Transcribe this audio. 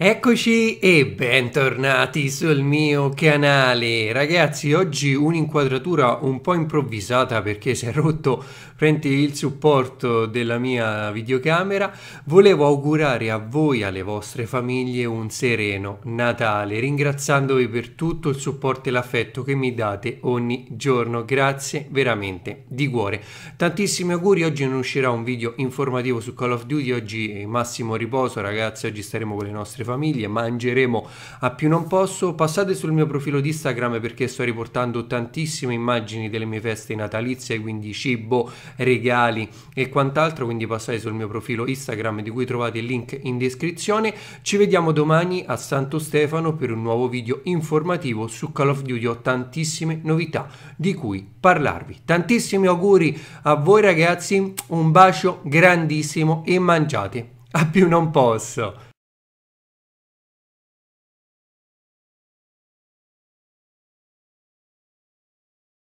Eccoci e bentornati sul mio canale ragazzi oggi un'inquadratura un po' improvvisata perché si è rotto prendi il supporto della mia videocamera volevo augurare a voi e alle vostre famiglie un sereno Natale ringraziandovi per tutto il supporto e l'affetto che mi date ogni giorno grazie veramente di cuore tantissimi auguri oggi non uscirà un video informativo su Call of Duty oggi massimo riposo ragazzi oggi staremo con le nostre famiglie famiglie, mangeremo a più non posso. Passate sul mio profilo di Instagram perché sto riportando tantissime immagini delle mie feste natalizie, quindi cibo, regali e quant'altro, quindi passate sul mio profilo Instagram di cui trovate il link in descrizione. Ci vediamo domani a Santo Stefano per un nuovo video informativo su Call of Duty. Ho tantissime novità di cui parlarvi. Tantissimi auguri a voi ragazzi, un bacio grandissimo e mangiate a più non posso.